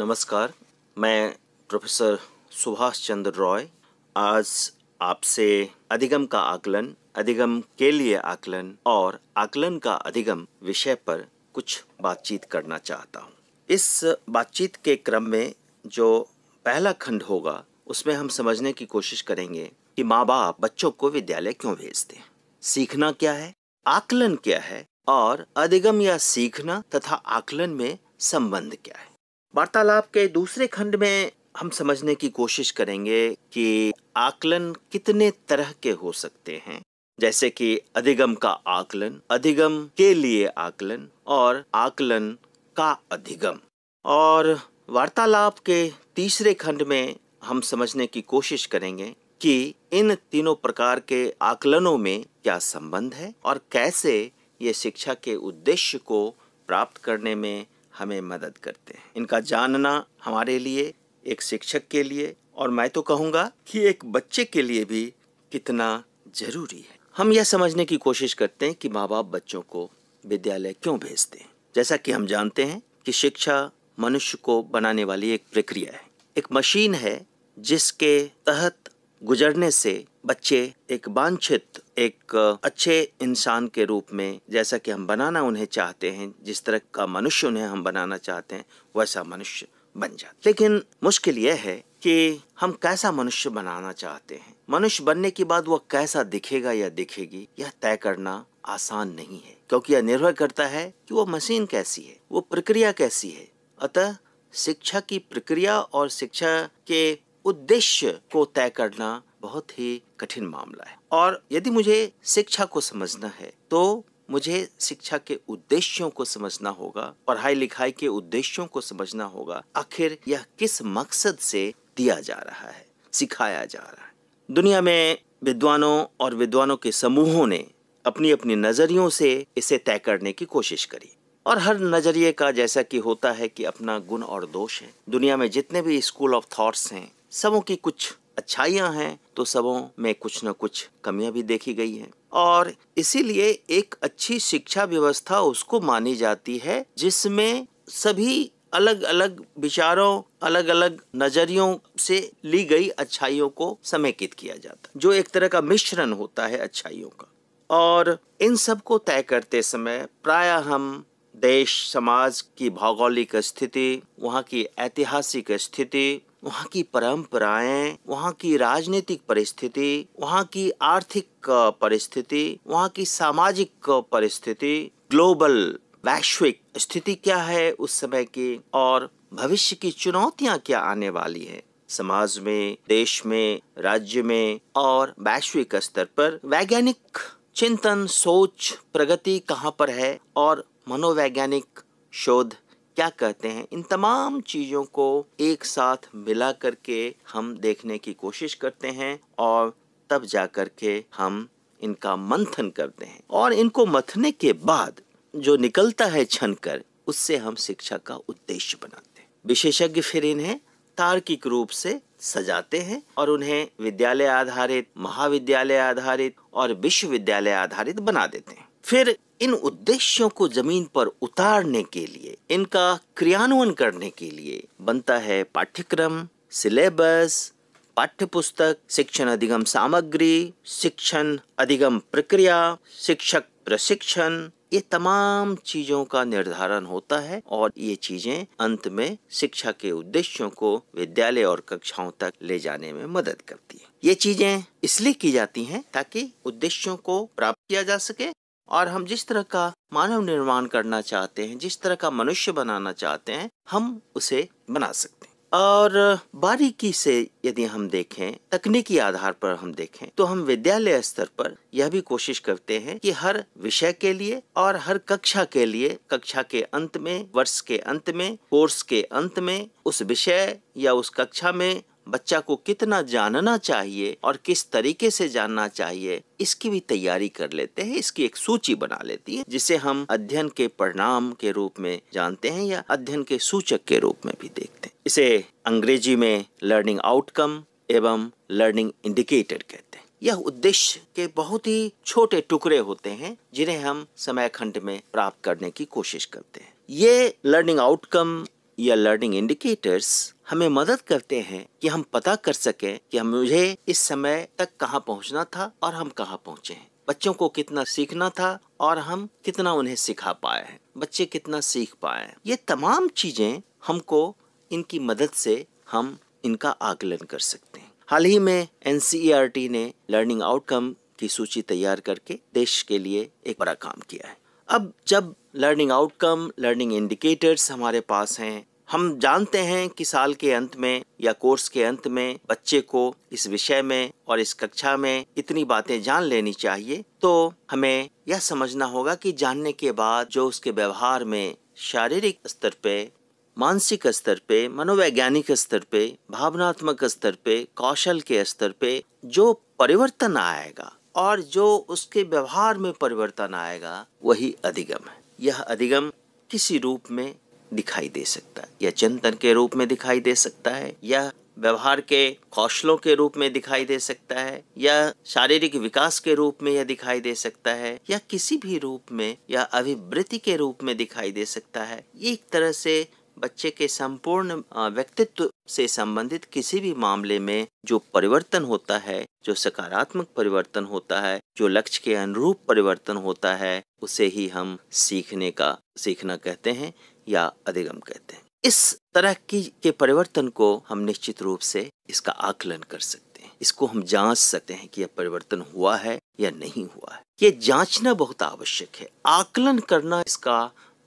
नमस्कार मैं प्रोफेसर सुभाष चंद्र रॉय आज आपसे अधिगम का आकलन अधिगम के लिए आकलन और आकलन का अधिगम विषय पर कुछ बातचीत करना चाहता हूँ इस बातचीत के क्रम में जो पहला खंड होगा उसमें हम समझने की कोशिश करेंगे कि माँ बाप बच्चों को विद्यालय क्यों भेजते हैं सीखना क्या है आकलन क्या है और अधिगम या सीखना तथा आकलन में संबंध क्या है वार्तालाप के दूसरे खंड में हम समझने की कोशिश करेंगे कि आकलन कितने तरह के हो सकते हैं जैसे कि अधिगम का आकलन अधिगम के लिए आकलन और आकलन का अधिगम और वार्तालाप के तीसरे खंड में हम समझने की कोशिश करेंगे कि इन तीनों प्रकार के आकलनों में क्या संबंध है और कैसे ये शिक्षा के उद्देश्य को प्राप्त करने में हमें मदद करते हैं इनका जानना हमारे लिए एक शिक्षक के लिए और मैं तो कहूँगा कि एक बच्चे के लिए भी कितना जरूरी है हम यह समझने की कोशिश करते हैं कि माँ बाप बच्चों को विद्यालय क्यों भेजते हैं जैसा कि हम जानते हैं कि शिक्षा मनुष्य को बनाने वाली एक प्रक्रिया है एक मशीन है जिसके तहत गुजरने से बच्चे एक वांछित एक अच्छे इंसान के रूप में जैसा कि हम बनाना उन्हें चाहते हैं जिस तरह का मनुष्य उन्हें हम बनाना चाहते हैं वैसा मनुष्य बन जाते लेकिन मुश्किल यह है कि हम कैसा मनुष्य बनाना चाहते हैं मनुष्य बनने के बाद वह कैसा दिखेगा या दिखेगी यह तय करना आसान नहीं है क्योंकि यह निर्भर करता है कि वो मशीन कैसी है वो प्रक्रिया कैसी है अतः शिक्षा की प्रक्रिया और शिक्षा के उद्देश्य को तय करना बहुत ही कठिन मामला है और यदि मुझे शिक्षा को समझना है तो मुझे शिक्षा के उद्देश्यों को समझना होगा पढ़ाई लिखाई के उद्देश्यों को समझना होगा आखिर यह किस मकसद से दिया जा रहा है सिखाया जा रहा है दुनिया में विद्वानों और विद्वानों के समूहों ने अपनी अपनी नजरियों से इसे तय करने की कोशिश करी और हर नजरिए का जैसा कि होता है कि अपना गुण और दोष है दुनिया में जितने भी स्कूल ऑफ थॉट्स हैं सबों की कुछ अच्छाइयां हैं तो सबों में कुछ न कुछ कमियां भी देखी गई हैं और इसीलिए एक अच्छी शिक्षा व्यवस्था उसको मानी जाती है जिसमें सभी अलग अलग विचारों अलग अलग नजरियों से ली गई अच्छाइयों को समेकित किया जाता है जो एक तरह का मिश्रण होता है अच्छाइयों का और इन सब को तय करते समय प्राय हम देश समाज की भौगोलिक स्थिति वहाँ की ऐतिहासिक स्थिति वहाँ की परंपराएं वहाँ की राजनीतिक परिस्थिति वहाँ की आर्थिक परिस्थिति वहाँ की सामाजिक परिस्थिति ग्लोबल वैश्विक स्थिति क्या है उस समय की और भविष्य की चुनौतियां क्या आने वाली है समाज में देश में राज्य में और वैश्विक स्तर पर वैज्ञानिक चिंतन सोच प्रगति कहाँ पर है और मनोवैज्ञानिक शोध क्या कहते हैं इन तमाम चीज़ों को एक साथ मिला करके हम देखने की कोशिश करते हैं और तब जा कर के हम इनका मंथन करते हैं और इनको मथने के बाद जो निकलता है छन कर उससे हम शिक्षा का उद्देश्य बनाते हैं विशेषज्ञ फिर इन्हें तार्किक रूप से सजाते हैं और उन्हें विद्यालय आधारित महाविद्यालय आधारित और विश्वविद्यालय आधारित बना देते हैं फिर इन उद्देश्यों को जमीन पर उतारने के लिए इनका क्रियान्वयन करने के लिए बनता है पाठ्यक्रम सिलेबस पाठ्यपुस्तक शिक्षण अधिगम सामग्री शिक्षण अधिगम प्रक्रिया शिक्षक प्रशिक्षण ये तमाम चीजों का निर्धारण होता है और ये चीजें अंत में शिक्षा के उद्देश्यों को विद्यालय और कक्षाओं तक ले जाने में मदद करती है ये चीजें इसलिए की जाती हैं ताकि उद्देश्यों को प्राप्त किया जा सके और हम जिस तरह का मानव निर्माण करना चाहते हैं जिस तरह का मनुष्य बनाना चाहते हैं हम उसे बना सकते हैं और बारीकी से यदि हम देखें तकनीकी आधार पर हम देखें तो हम विद्यालय स्तर पर यह भी कोशिश करते हैं कि हर विषय के लिए और हर कक्षा के लिए कक्षा के अंत में वर्ष के अंत में कोर्स के अंत में उस विषय या उस कक्षा में बच्चा को कितना जानना चाहिए और किस तरीके से जानना चाहिए इसकी भी तैयारी कर लेते हैं इसकी एक सूची बना लेती है जिसे हम अध्ययन के परिणाम के रूप में जानते हैं या अध्ययन के सूचक के रूप में भी देखते हैं इसे अंग्रेजी में लर्निंग आउटकम एवं लर्निंग इंडिकेटर कहते हैं यह उद्देश्य के बहुत ही छोटे टुकड़े होते हैं जिन्हें हम समय खंड में प्राप्त करने की कोशिश करते हैं ये लर्निंग आउटकम या लर्निंग इंडिकेटर्स हमें मदद करते हैं कि हम पता कर सकें कि हम मुझे इस समय तक कहाँ पहुँचना था और हम कहाँ पहुँचे हैं बच्चों को कितना सीखना था और हम कितना उन्हें सिखा पाए हैं बच्चे कितना सीख पाए हैं ये तमाम चीज़ें हमको इनकी मदद से हम इनका आकलन कर सकते हैं हाल ही में एन e ने लर्निंग आउटकम की सूची तैयार करके देश के लिए एक बड़ा काम किया है अब जब लर्निंग आउटकम लर्निंग इंडिकेटर्स हमारे पास हैं हम जानते हैं कि साल के अंत में या कोर्स के अंत में बच्चे को इस विषय में और इस कक्षा में इतनी बातें जान लेनी चाहिए तो हमें यह समझना होगा कि जानने के बाद जो उसके व्यवहार में शारीरिक स्तर पे मानसिक स्तर पे मनोवैज्ञानिक स्तर पे भावनात्मक स्तर पे कौशल के स्तर पे जो परिवर्तन आएगा और जो उसके व्यवहार में परिवर्तन आएगा वही अधिगम है यह अधिगम किसी रूप में दिखाई दे सकता है यह चिंतन के रूप में दिखाई दे सकता है यह व्यवहार के कौशलों के रूप में दिखाई दे सकता है या शारीरिक विकास के रूप में यह दिखाई दे सकता है या किसी भी रूप में या अभिवृत्ति के रूप में दिखाई दे सकता है एक तरह से बच्चे के संपूर्ण व्यक्तित्व से संबंधित किसी भी मामले में जो परिवर्तन होता है जो सकारात्मक परिवर्तन होता है जो लक्ष्य के अनुरूप परिवर्तन होता है उसे ही हम सीखने का सीखना कहते हैं या अधिगम कहते हैं इस तरह की के परिवर्तन को हम निश्चित रूप से इसका आकलन कर सकते हैं इसको हम जांच सकते हैं कि यह परिवर्तन हुआ है या नहीं हुआ है ये जांचना बहुत आवश्यक है आकलन करना इसका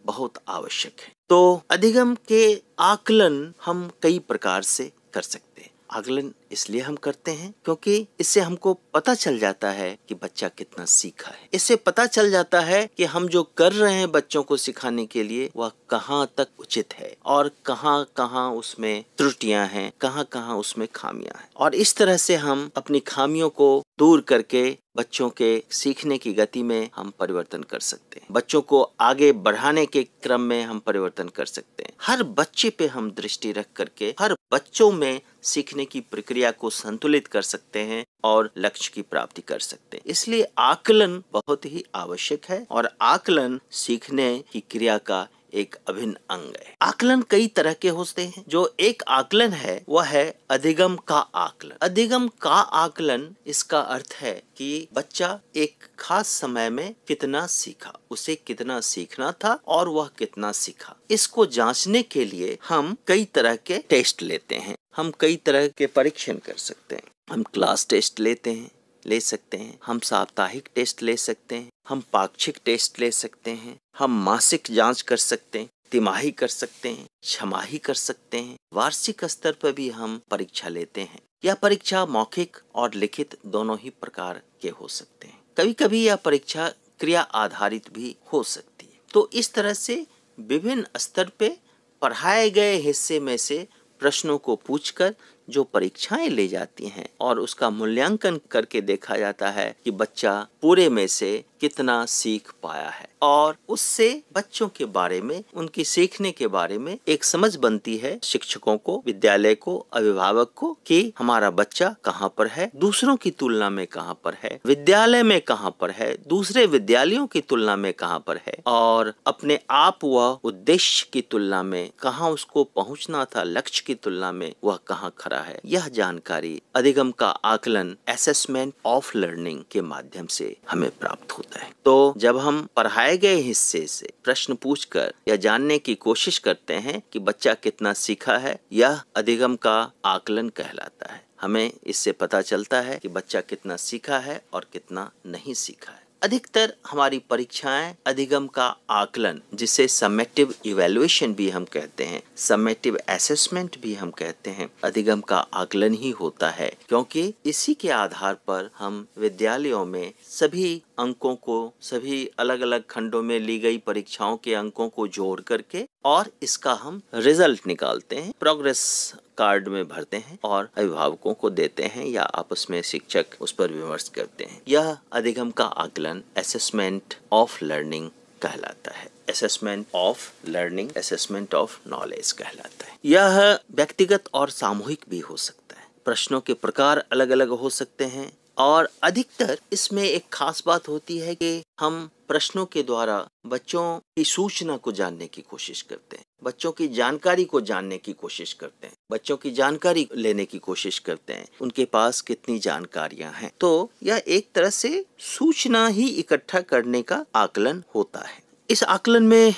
बहुत आवश्यक है तो अधिगम के आकलन हम कई प्रकार से कर सकते हैं आकलन इसलिए हम करते हैं क्योंकि इससे हमको पता चल जाता है कि बच्चा कितना सीखा है इससे पता चल जाता है कि हम जो कर रहे हैं बच्चों को सिखाने के लिए वह कहाँ तक उचित है और कहाँ कहाँ उसमें त्रुटियां हैं कहाँ कहाँ उसमें खामियां हैं और इस तरह से हम अपनी खामियों को दूर करके बच्चों के सीखने की गति में हम परिवर्तन कर सकते हैं बच्चों को आगे बढ़ाने के क्रम में हम परिवर्तन कर सकते हैं हर बच्चे पे हम दृष्टि रख करके हर बच्चों में सीखने की प्रक्रिया को संतुलित कर सकते हैं और लक्ष्य की प्राप्ति कर सकते हैं इसलिए आकलन बहुत ही आवश्यक है और आकलन सीखने की क्रिया का एक अभिन्न अंग है आकलन कई तरह के होते हैं जो एक आकलन है वह है अधिगम का आकलन अधिगम का आकलन इसका अर्थ है कि बच्चा एक खास समय में कितना सीखा उसे कितना सीखना था और वह कितना सीखा इसको जांचने के लिए हम कई तरह के टेस्ट लेते हैं हम कई तरह के परीक्षण कर सकते हैं हम क्लास टेस्ट लेते हैं ले सकते हैं हम साप्ताहिक टेस्ट ले सकते हैं हम पाक्षिक टेस्ट ले सकते हैं हम मासिक जांच कर सकते हैं तिमाही कर सकते हैं छमाही कर सकते हैं वार्षिक स्तर पर भी हम परीक्षा लेते हैं यह परीक्षा मौखिक और लिखित दोनों ही प्रकार के हो सकते हैं कभी कभी यह परीक्षा क्रिया आधारित भी हो सकती है तो इस तरह से विभिन्न स्तर पे पढ़ाए गए हिस्से में से प्रश्नों को पूछकर जो परीक्षाएं ले जाती हैं और उसका मूल्यांकन करके देखा जाता है कि बच्चा पूरे में से कितना सीख पाया है और उससे बच्चों के बारे में उनकी सीखने के बारे में एक समझ बनती है शिक्षकों को विद्यालय को अभिभावक को कि हमारा बच्चा कहाँ पर है दूसरों की तुलना में कहाँ पर है विद्यालय में कहाँ पर है दूसरे विद्यालयों की तुलना में कहाँ पर है और अपने आप व उद्देश्य की तुलना में कहाँ उसको पहुँचना था लक्ष्य की तुलना में वह कहाँ खड़ा सकता है यह जानकारी अधिगम का आकलन असेसमेंट ऑफ लर्निंग के माध्यम से हमें प्राप्त होता है तो जब हम पढ़ाए गए हिस्से से प्रश्न पूछकर या जानने की कोशिश करते हैं कि बच्चा कितना सीखा है यह अधिगम का आकलन कहलाता है हमें इससे पता चलता है कि बच्चा कितना सीखा है और कितना नहीं सीखा है अधिकतर हमारी परीक्षाएं अधिगम का आकलन जिसे समेटिव इवेल्युएशन भी हम कहते हैं समेटिव असेसमेंट भी हम कहते हैं अधिगम का आकलन ही होता है क्योंकि इसी के आधार पर हम विद्यालयों में सभी अंकों को सभी अलग अलग खंडों में ली गई परीक्षाओं के अंकों को जोड़ करके और इसका हम रिजल्ट निकालते हैं प्रोग्रेस कार्ड में भरते हैं और अभिभावकों को देते हैं या आपस में शिक्षक उस पर विमर्श करते हैं यह अधिगम का आकलन असेसमेंट ऑफ लर्निंग कहलाता है assessment of learning assessment of knowledge कहलाता है यह व्यक्तिगत और सामूहिक भी हो सकता है प्रश्नों के प्रकार अलग अलग हो सकते हैं और अधिकतर इसमें एक खास बात होती है कि हम प्रश्नों के द्वारा बच्चों की सूचना को जानने की कोशिश करते हैं बच्चों की जानकारी को जानने की कोशिश करते हैं बच्चों की जानकारी लेने की कोशिश करते हैं उनके पास कितनी जानकारियां हैं तो यह एक तरह से सूचना ही इकट्ठा करने का आकलन होता है इस आकलन में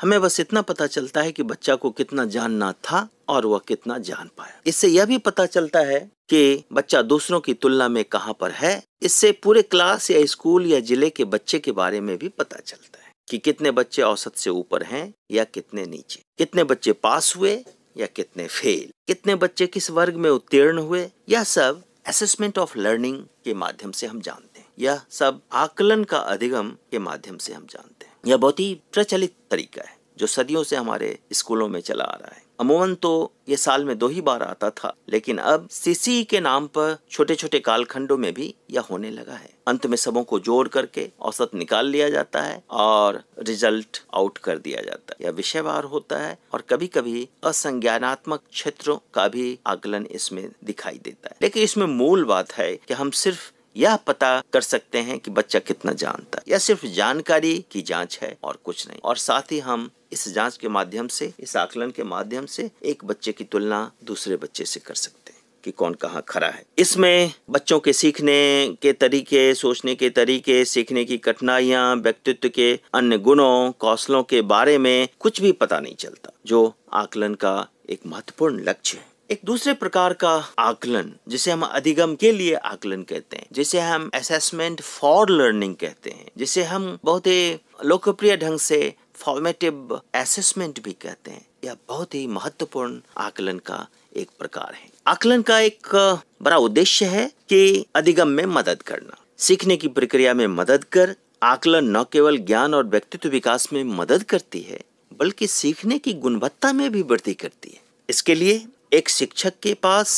हमें बस इतना पता चलता है कि बच्चा को कितना जानना था और वह कितना जान पाया इससे यह भी पता चलता है कि बच्चा दूसरों की तुलना में कहाँ पर है इससे पूरे क्लास या स्कूल या जिले के बच्चे के बारे में भी पता चलता है कि कितने बच्चे औसत से ऊपर हैं या कितने नीचे कितने बच्चे पास हुए या कितने फेल कितने बच्चे किस वर्ग में उत्तीर्ण हुए यह सब असेसमेंट ऑफ लर्निंग के माध्यम से हम जानते हैं यह सब आकलन का अधिगम के माध्यम से हम जानते हैं यह बहुत ही प्रचलित तरीका है जो सदियों से हमारे स्कूलों में चला आ रहा है अमूमन तो ये साल में दो ही बार आता था लेकिन अब सीसी के नाम पर छोटे छोटे कालखंडों में भी यह होने लगा है अंत में सबों को जोड़ करके औसत निकाल लिया जाता है और रिजल्ट आउट कर दिया जाता है यह विषयवार होता है और कभी कभी असंज्ञानात्मक क्षेत्रों का भी आकलन इसमें दिखाई देता है लेकिन इसमें मूल बात है कि हम सिर्फ यह पता कर सकते हैं कि बच्चा कितना जानता है यह सिर्फ जानकारी की जांच है और कुछ नहीं और साथ ही हम इस जांच के माध्यम से इस आकलन के माध्यम से एक बच्चे की तुलना दूसरे बच्चे से कर सकते हैं कि कौन कहाँ खड़ा है इसमें बच्चों के सीखने के तरीके सोचने के तरीके सीखने की कठिनाइयां व्यक्तित्व के अन्य गुणों कौशलों के बारे में कुछ भी पता नहीं चलता जो आकलन का एक महत्वपूर्ण लक्ष्य है एक दूसरे प्रकार का आकलन जिसे हम अधिगम के लिए आकलन कहते हैं जिसे हम असेसमेंट फॉर लर्निंग कहते हैं जिसे हम बहुत ही लोकप्रिय ढंग से फॉर्मेटिव असेसमेंट भी कहते हैं यह बहुत ही महत्वपूर्ण आकलन का एक प्रकार है आकलन का एक बड़ा उद्देश्य है कि अधिगम में मदद करना सीखने की प्रक्रिया में मदद कर आकलन न केवल ज्ञान और व्यक्तित्व विकास में मदद करती है बल्कि सीखने की गुणवत्ता में भी वृद्धि करती है इसके लिए एक शिक्षक के पास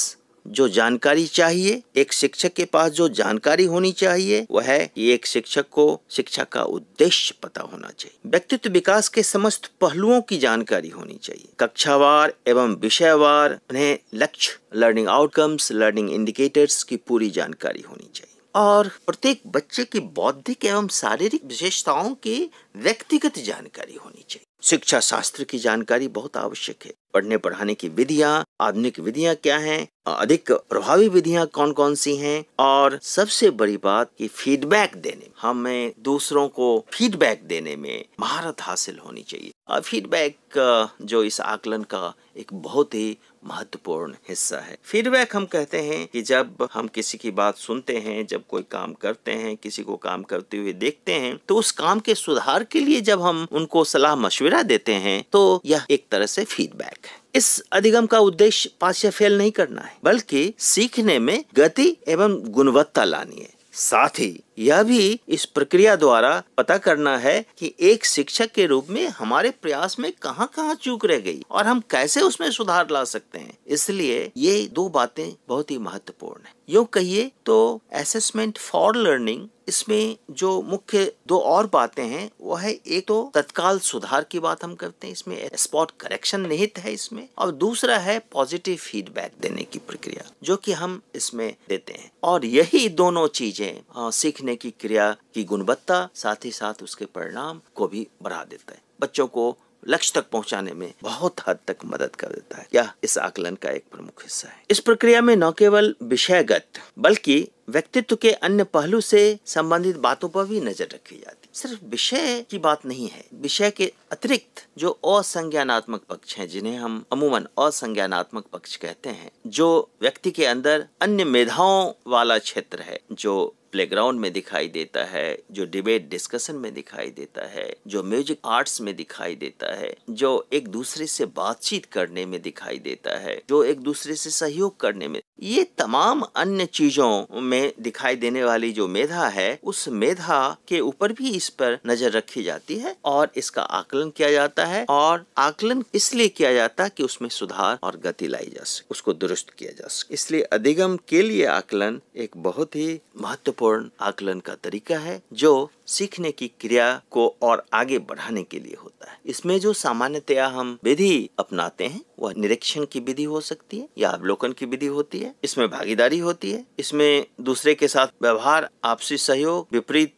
जो जानकारी चाहिए एक शिक्षक के पास जो जानकारी होनी चाहिए वह है कि एक शिक्षक को शिक्षा का उद्देश्य पता होना चाहिए व्यक्तित्व विकास के समस्त पहलुओं की जानकारी होनी चाहिए कक्षावार एवं विषयवार उन्हें लक्ष्य लर्निंग आउटकम्स लर्निंग इंडिकेटर्स की पूरी जानकारी होनी चाहिए और प्रत्येक बच्चे की बौद्धिक एवं शारीरिक विशेषताओं की व्यक्तिगत जानकारी होनी चाहिए शिक्षा शास्त्र की जानकारी बहुत आवश्यक है पढ़ने पढ़ाने की विधियां आधुनिक विधियां क्या हैं अधिक प्रभावी विधियां कौन कौन सी हैं और सबसे बड़ी बात कि फीडबैक देने हमें दूसरों को फीडबैक देने में महारत हासिल होनी चाहिए फीडबैक जो इस आकलन का एक बहुत ही महत्वपूर्ण हिस्सा है फीडबैक हम कहते हैं कि जब हम किसी की बात सुनते हैं जब कोई काम करते हैं किसी को काम करते हुए देखते हैं तो उस काम के सुधार के लिए जब हम उनको सलाह मशवरे मशविरा देते हैं तो यह एक तरह से फीडबैक है इस अधिगम का उद्देश्य पास या फेल नहीं करना है बल्कि सीखने में गति एवं गुणवत्ता लानी है साथ ही यह भी इस प्रक्रिया द्वारा पता करना है कि एक शिक्षक के रूप में हमारे प्रयास में कहां कहां चूक रह गई और हम कैसे उसमें सुधार ला सकते हैं इसलिए ये दो बातें बहुत ही महत्वपूर्ण है यूँ कहिए तो असेसमेंट फॉर लर्निंग इसमें जो मुख्य दो और बातें हैं वो है एक तो तत्काल सुधार की बात हम करते हैं इसमें स्पॉट करेक्शन निहित है इसमें और दूसरा है पॉजिटिव फीडबैक देने की प्रक्रिया जो कि हम इसमें देते हैं और यही दोनों चीजें सीखने की क्रिया की गुणवत्ता साथ ही साथ उसके परिणाम को भी बढ़ा देता है बच्चों को लक्ष्य तक पहुंचाने में बहुत हद तक मदद कर देता है यह इस आकलन का एक प्रमुख हिस्सा है इस प्रक्रिया में न केवल विषयगत बल्कि व्यक्तित्व के अन्य पहलू से संबंधित बातों पर भी नजर रखी जाती सिर्फ विषय की बात नहीं है विषय के अतिरिक्त जो असंज्ञानात्मक पक्ष हैं जिन्हें हम अमूमन असंज्ञानात्मक पक्ष कहते हैं जो व्यक्ति के अंदर अन्य मेधाओं वाला क्षेत्र है जो प्लेग्राउंड में दिखाई देता है जो डिबेट डिस्कशन में दिखाई देता है जो म्यूजिक आर्ट्स में दिखाई देता है जो एक दूसरे से बातचीत करने में दिखाई देता है जो एक दूसरे से सहयोग करने में ये तमाम अन्य चीजों में दिखाई देने वाली जो मेधा है उस मेधा के ऊपर भी इस पर नजर रखी जाती है और इसका आकलन किया जाता है और आकलन इसलिए किया जाता है कि उसमें सुधार और गति लाई जा सके उसको दुरुस्त किया जा सके इसलिए अधिगम के लिए आकलन एक बहुत ही महत्वपूर्ण महत्वपूर्ण आकलन का तरीका है जो सीखने की क्रिया को और आगे बढ़ाने के लिए होता है इसमें जो सामान्यतया हम विधि अपनाते हैं वह निरीक्षण की विधि हो सकती है या अवलोकन की विधि होती है इसमें भागीदारी होती है इसमें दूसरे के साथ व्यवहार आपसी सहयोग विपरीत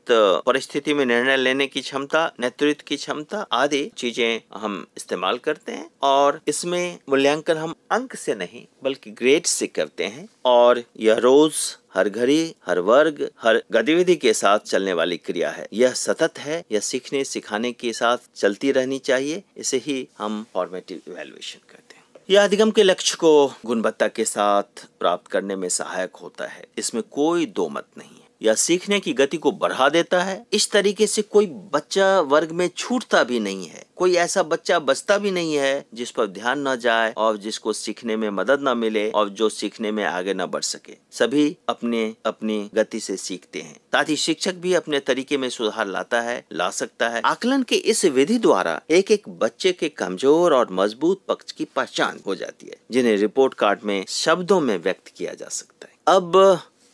परिस्थिति में निर्णय लेने की क्षमता नेतृत्व की क्षमता आदि चीजें हम इस्तेमाल करते हैं और इसमें मूल्यांकन हम अंक से नहीं बल्कि ग्रेड से करते हैं और यह रोज हर घड़ी हर वर्ग हर गतिविधि के साथ चलने वाली क्रिया है है यह सतत है यह सीखने सिखाने के साथ चलती रहनी चाहिए इसे ही हम फॉर्मेटिव इवेल्युएशन कहते हैं यह अधिगम के लक्ष्य को गुणवत्ता के साथ प्राप्त करने में सहायक होता है इसमें कोई दो मत नहीं या सीखने की गति को बढ़ा देता है इस तरीके से कोई बच्चा वर्ग में छूटता भी नहीं है कोई ऐसा बच्चा बचता भी नहीं है जिस पर ध्यान न जाए और जिसको सीखने में मदद न मिले और जो सीखने में आगे न बढ़ सके सभी अपने अपनी गति से सीखते हैं साथ ही शिक्षक भी अपने तरीके में सुधार लाता है ला सकता है आकलन के इस विधि द्वारा एक एक बच्चे के कमजोर और मजबूत पक्ष की पहचान हो जाती है जिन्हें रिपोर्ट कार्ड में शब्दों में व्यक्त किया जा सकता है अब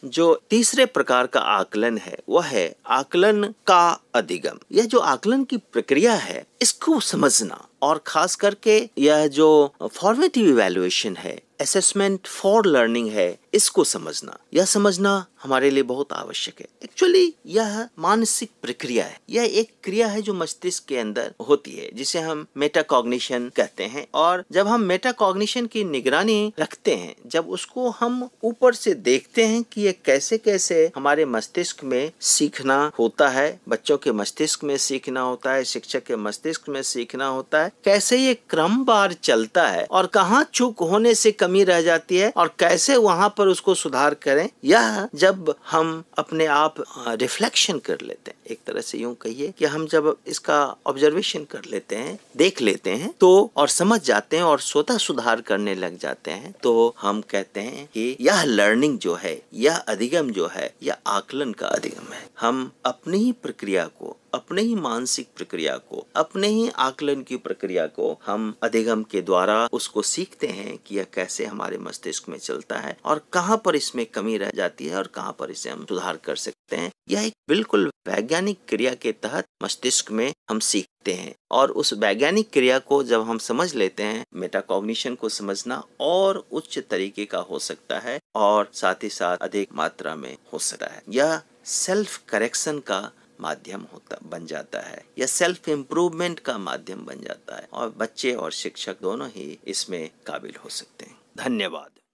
जो तीसरे प्रकार का आकलन है वह है आकलन का अधिगम यह जो आकलन की प्रक्रिया है इसको समझना और खास करके यह जो फॉर्मेटिव इवेल्युएशन है असेसमेंट फॉर लर्निंग है इसको समझना यह समझना हमारे लिए बहुत आवश्यक है एक्चुअली यह मानसिक प्रक्रिया है यह एक क्रिया है जो मस्तिष्क के अंदर होती है जिसे हम मेटाकॉग्निशन कहते हैं और जब हम मेटाकॉग्निशन की निगरानी रखते हैं जब उसको हम ऊपर से देखते हैं कि यह कैसे कैसे हमारे मस्तिष्क में सीखना होता है बच्चों के मस्तिष्क में सीखना होता है शिक्षक के मस्तिष्क में सीखना होता है कैसे ये क्रम बार चलता है और कहाँ चूक होने से कमी रह जाती है और कैसे वहाँ पर उसको सुधार करें यह जब जब हम अपने आप रिफ्लेक्शन कर लेते हैं एक तरह से यूं कहिए कि हम जब इसका ऑब्जर्वेशन कर लेते हैं देख लेते हैं तो और समझ जाते हैं और स्वतः सुधार करने लग जाते हैं तो हम कहते हैं कि यह लर्निंग जो है यह अधिगम जो है यह आकलन का अधिगम है हम अपनी ही प्रक्रिया को अपने ही मानसिक प्रक्रिया को अपने ही आकलन की प्रक्रिया को हम अधिगम के द्वारा उसको सीखते हैं कि यह कैसे हमारे मस्तिष्क में चलता है और कहाँ पर इसमें कमी रह जाती है और कहाँ पर इसे हम सुधार कर सकते हैं यह एक बिल्कुल वैज्ञानिक क्रिया के तहत मस्तिष्क में हम सीखते हैं और उस वैज्ञानिक क्रिया को जब हम समझ लेते हैं मेटाकॉग्निशन को समझना और उच्च तरीके का हो सकता है और साथ ही साथ अधिक मात्रा में हो सकता है यह सेल्फ करेक्शन का माध्यम होता बन जाता है या सेल्फ इम्प्रूवमेंट का माध्यम बन जाता है और बच्चे और शिक्षक दोनों ही इसमें काबिल हो सकते हैं धन्यवाद